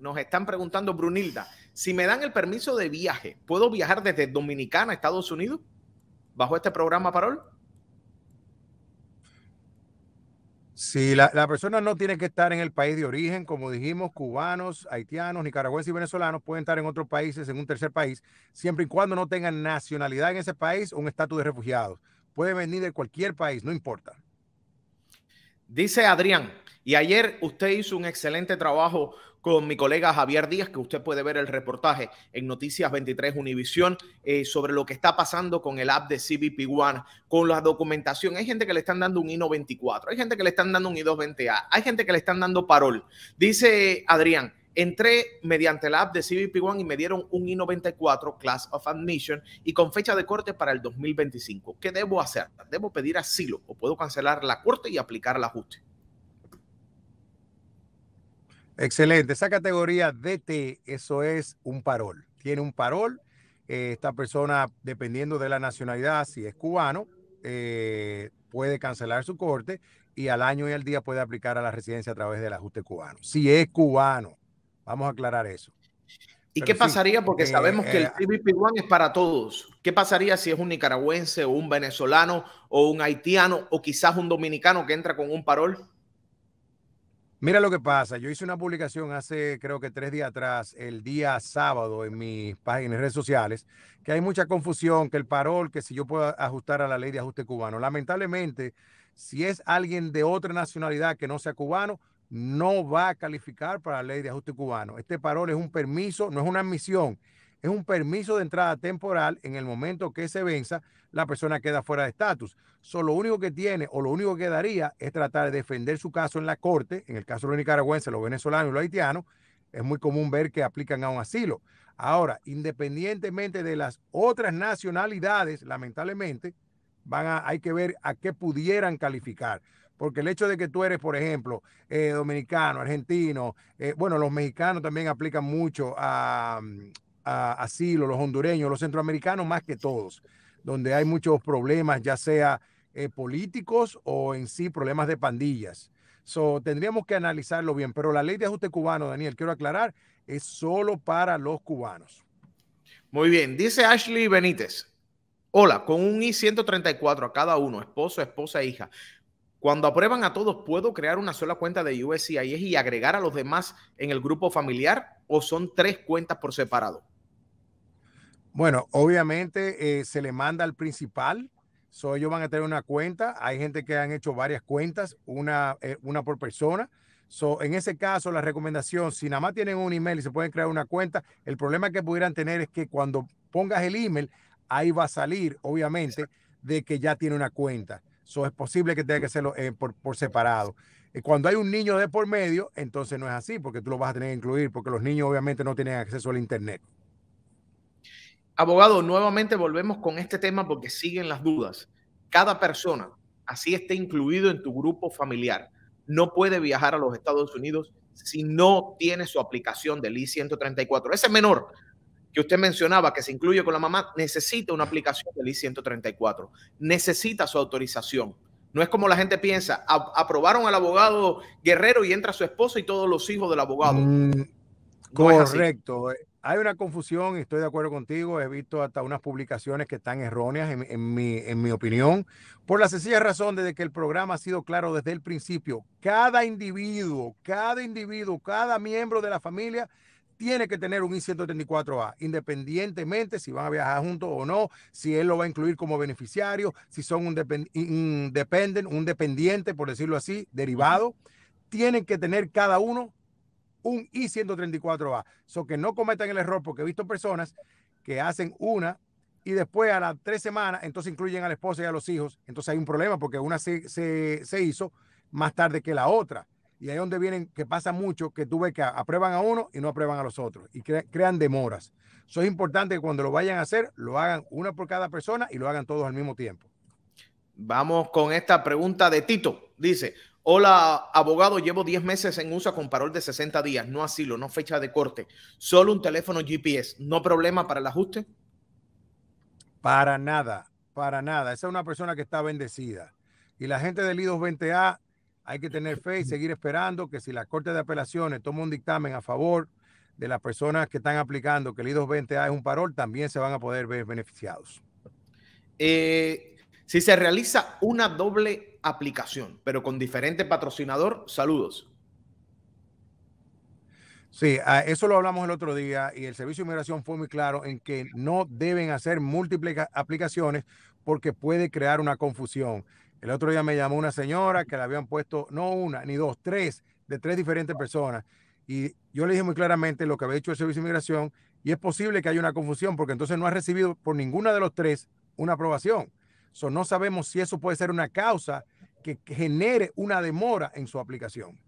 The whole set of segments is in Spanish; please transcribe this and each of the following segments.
nos están preguntando, Brunilda, si me dan el permiso de viaje, ¿puedo viajar desde Dominicana a Estados Unidos bajo este programa Parol? Si sí, la, la, persona no tiene que estar en el país de origen, como dijimos, cubanos, haitianos, nicaragüenses y venezolanos pueden estar en otros países, en un tercer país, siempre y cuando no tengan nacionalidad en ese país o un estatus de refugiados. Puede venir de cualquier país, no importa. Dice Adrián, y ayer usted hizo un excelente trabajo con mi colega Javier Díaz, que usted puede ver el reportaje en Noticias 23 Univisión eh, sobre lo que está pasando con el app de CBP One, con la documentación. Hay gente que le están dando un I-94, hay gente que le están dando un I-220A, hay gente que le están dando parol. Dice Adrián, Entré mediante la app de CBP One y me dieron un I-94 Class of Admission y con fecha de corte para el 2025. ¿Qué debo hacer? ¿Debo pedir asilo o puedo cancelar la corte y aplicar el ajuste? Excelente. Esa categoría DT, eso es un parol. Tiene un parol. Eh, esta persona, dependiendo de la nacionalidad, si es cubano, eh, puede cancelar su corte y al año y al día puede aplicar a la residencia a través del ajuste cubano. Si es cubano, Vamos a aclarar eso. ¿Y qué pasaría? Porque eh, sabemos que el eh, PVP-1 es para todos. ¿Qué pasaría si es un nicaragüense o un venezolano o un haitiano o quizás un dominicano que entra con un parol? Mira lo que pasa. Yo hice una publicación hace creo que tres días atrás, el día sábado, en mis páginas, redes sociales, que hay mucha confusión, que el parol, que si yo puedo ajustar a la ley de ajuste cubano. Lamentablemente, si es alguien de otra nacionalidad que no sea cubano, no va a calificar para la ley de ajuste cubano. Este parol es un permiso, no es una admisión, es un permiso de entrada temporal. En el momento que se venza, la persona queda fuera de estatus. lo único que tiene o lo único que daría es tratar de defender su caso en la corte, en el caso de los nicaragüenses, los venezolanos y los haitianos. Es muy común ver que aplican a un asilo. Ahora, independientemente de las otras nacionalidades, lamentablemente, van hay que ver a qué pudieran calificar. Porque el hecho de que tú eres, por ejemplo, eh, dominicano, argentino, eh, bueno, los mexicanos también aplican mucho mm, a, asilo, los hondureños, los centroamericanos más que todos, donde hay muchos problemas, ya sea eh, políticos o en sí problemas de pandillas. So, tendríamos que analizarlo bien, pero la ley de ajuste cubano, Daniel, quiero aclarar, es solo para los cubanos. Muy bien, dice Ashley Benítez. Hola, con un I-134 a cada uno, esposo, esposa e hija. Cuando aprueban a todos, ¿puedo crear una sola cuenta de USCIS y agregar a los demás en el grupo familiar o son tres cuentas por separado? Bueno, obviamente eh, se le manda al principal, so ellos van a tener una cuenta, hay gente que han hecho varias cuentas, una, eh, una por persona. So, en ese caso, la recomendación, si nada más tienen un email y se pueden crear una cuenta, el problema que pudieran tener es que cuando pongas el email, ahí va a salir, obviamente, de que ya tiene una cuenta. Eso es posible que tenga que hacerlo eh, por, por, separado. Eh, cuando hay un niño de por medio, entonces no es así, porque tú lo vas a tener que incluir, porque los niños obviamente no tienen acceso al Internet. Abogado, nuevamente volvemos con este tema porque siguen las dudas. Cada persona, así esté incluido en tu grupo familiar, no puede viajar a los Estados Unidos si no tiene su aplicación del I-134. Ese menor que usted mencionaba que se incluye con la mamá, necesita una aplicación del I-134, necesita su autorización. No es como la gente piensa, aprobaron al abogado Guerrero y entra su esposa y todos los hijos del abogado. Mm, correcto. Hay una confusión, y estoy de acuerdo contigo, he visto hasta unas publicaciones que están erróneas en, mi, en mi opinión, por la sencilla razón de que el programa ha sido claro desde el principio. Cada individuo, cada individuo, cada miembro de la familia tiene que tener un I-134A, independientemente si van a viajar juntos o no, si él lo va a incluir como beneficiario, si son un, un dependiente, por decirlo así, derivado. Tienen que tener cada uno un I-134A. Eso que no cometan el error, porque he visto personas que hacen una y después a las tres semanas, entonces incluyen a la esposa y a los hijos. Entonces hay un problema porque una se hizo más tarde que la otra. Y ahí es donde vienen, que pasa mucho, que tú ves que aprueban a uno y no aprueban a los otros y crean demoras. Eso es importante que cuando lo vayan a hacer, lo hagan una por cada persona y lo hagan todos al mismo tiempo. Vamos con esta pregunta de Tito. Dice, hola abogado, llevo 10 meses en USA con parol de 60 días, no asilo, no fecha de corte, solo un teléfono GPS, ¿no problema para el ajuste? Para nada, para nada. Esa es una persona que está bendecida. Y la gente del I220A hay que tener fe y seguir esperando que si la Corte de Apelaciones toma un dictamen a favor de las personas que están aplicando que el I-220A es un parol, también se van a poder ver beneficiados. Eh, si se realiza una doble aplicación, pero con diferente patrocinador, saludos. Sí, ah, eso lo hablamos el otro día y el Servicio de Inmigración fue muy claro en que no deben hacer múltiples aplicaciones porque puede crear una confusión. El otro día me llamó una señora que le habían puesto, no una, ni dos, tres, de tres diferentes personas. Y yo le dije muy claramente lo que había hecho el Servicio de Inmigración y es posible que haya una confusión porque entonces no ha recibido por ninguna de los tres una aprobación. no sabemos si eso puede ser una causa que genere una demora en su aplicación.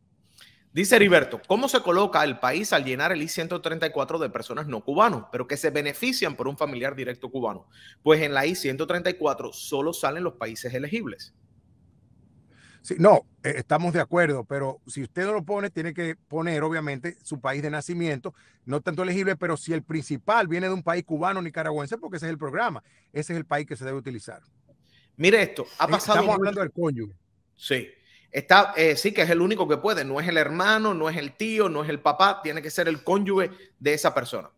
Dice Heriberto, ¿cómo se coloca el país al llenar el I-134 de personas no cubanos, pero que se benefician por un familiar directo cubano? Pues en la I-134 solo salen los países elegibles no, eh, estamos de acuerdo, pero si usted no lo pone, tiene que poner, obviamente, su país de nacimiento, no tanto elegible, pero si el principal viene de un país cubano nicaragüense, porque ese es el programa, ese es el país que se debe utilizar. Mire esto, ha pasado. Estamos hablando del cónyuge. Sí. Está, eh, sí, que es el único que puede, no es el hermano, no es el tío, no es el papá, tiene que ser el cónyuge de esa persona.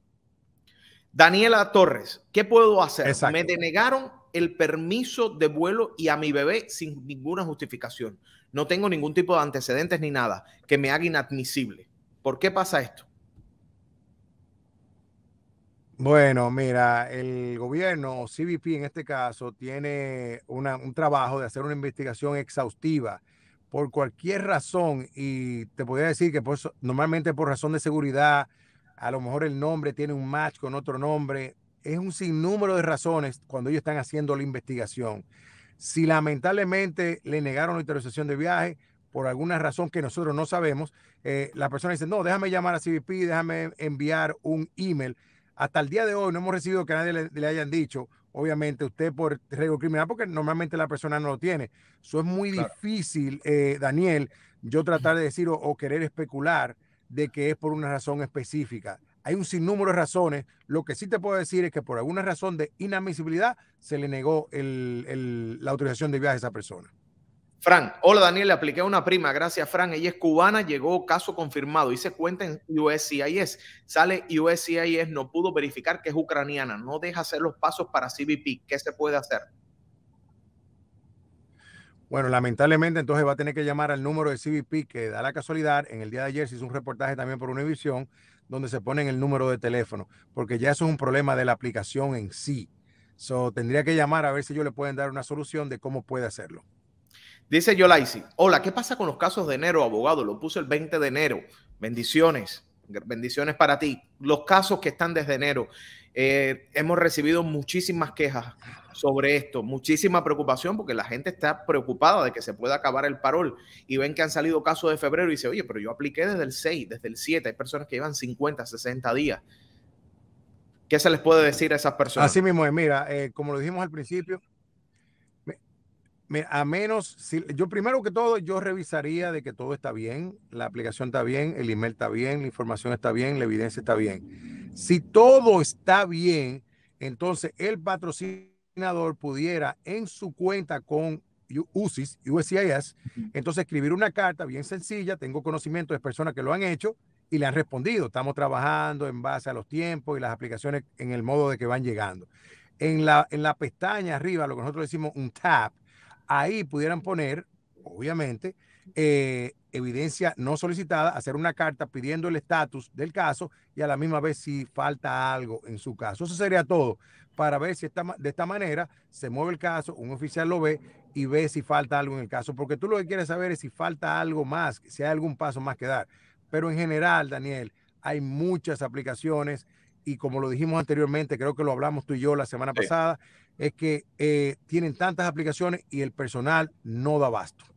Daniela Torres, ¿qué puedo hacer? Me denegaron el permiso de vuelo y a mi bebé sin ninguna justificación. No tengo ningún tipo de antecedentes ni nada que me haga inadmisible. ¿Por qué pasa esto? Bueno, mira, el gobierno, CBP en este caso, tiene un trabajo de hacer una investigación exhaustiva por cualquier razón, y te podría decir que normalmente por razón de seguridad, a lo mejor el nombre tiene un match con otro nombre, es un sinnúmero de razones cuando ellos están haciendo la investigación. Si lamentablemente le negaron la autorización de viaje por alguna razón que nosotros no sabemos, eh, la persona dice, no, déjame llamar a CBP, déjame enviar un email. Hasta el día de hoy no hemos recibido que nadie le, hayan dicho, obviamente, usted por riesgo criminal, porque normalmente la persona no lo tiene. Eso es muy difícil, eh, Daniel, yo tratar de decir o querer especular de que es por una razón específica. Hay un sinnúmero de razones. Lo que sí te puedo decir es que por alguna razón de inadmisibilidad se le negó la autorización de viaje a esa persona. Fran, hola Daniel, le apliqué una prima, gracias Fran, ella es cubana, llegó caso confirmado, hice cuenta en USCIS, sale USCIS, no pudo verificar que es ucraniana, no deja hacer los pasos para CBP, ¿qué se puede hacer? Bueno, lamentablemente entonces va a tener que llamar al número de CBP que da la casualidad, en el día de ayer se hizo un reportaje también por Univisión donde se ponen el número de teléfono, porque ya eso es un problema de la aplicación en sí. So, tendría que llamar a ver si yo le pueden dar una solución de cómo puede hacerlo. Dice Yolaisi, hola, ¿qué pasa con los casos de enero, abogado? Lo puse el 20 de enero. Bendiciones, bendiciones para ti. Los casos que están desde enero. Eh, hemos recibido muchísimas quejas sobre esto, muchísima preocupación porque la gente está preocupada de que se pueda acabar el parol y ven que han salido casos de febrero y dice, oye, pero yo apliqué desde el 6, desde el 7, hay personas que llevan 50, 60 días. ¿Qué se les puede decir a esas personas? Así mismo mira, eh, como lo dijimos al principio, a menos, yo primero que todo, yo revisaría de que todo está bien, la aplicación está bien, el email está bien, la información está bien, la evidencia está bien. Si todo está bien, entonces el patrocinador pudiera en su cuenta con UCIS, USCIS, entonces escribir una carta bien sencilla, tengo conocimiento de personas que lo han hecho y le han respondido, estamos trabajando en base a los tiempos y las aplicaciones en el modo de que van llegando. En la, en la pestaña arriba, lo que nosotros decimos un tab, ahí pudieran poner, obviamente, eh, evidencia no solicitada, hacer una carta pidiendo el estatus del caso y a la misma vez si falta algo en su caso. Eso sería todo para ver si de esta manera se mueve el caso, un oficial lo ve y ve si falta algo en el caso, porque tú lo que quieres saber es si falta algo más, si hay algún paso más que dar. Pero en general, Daniel, hay muchas aplicaciones y como lo dijimos anteriormente, creo que lo hablamos tú y yo la semana pasada, es que eh, tienen tantas aplicaciones y el personal no da abasto.